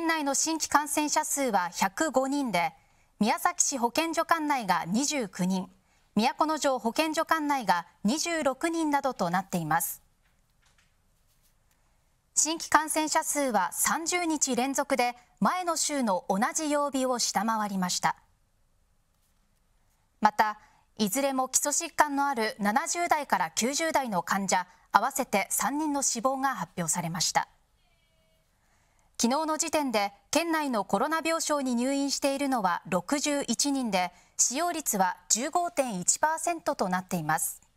県内の新規感染者数は105人で宮崎市保健所管内が29人都城保健所管内が26人などとなっています新規感染者数は30日連続で前の週の同じ曜日を下回りましたまたいずれも基礎疾患のある70代から90代の患者合わせて3人の死亡が発表されました昨日の時点で県内のコロナ病床に入院しているのは61人で使用率は15.1%となっています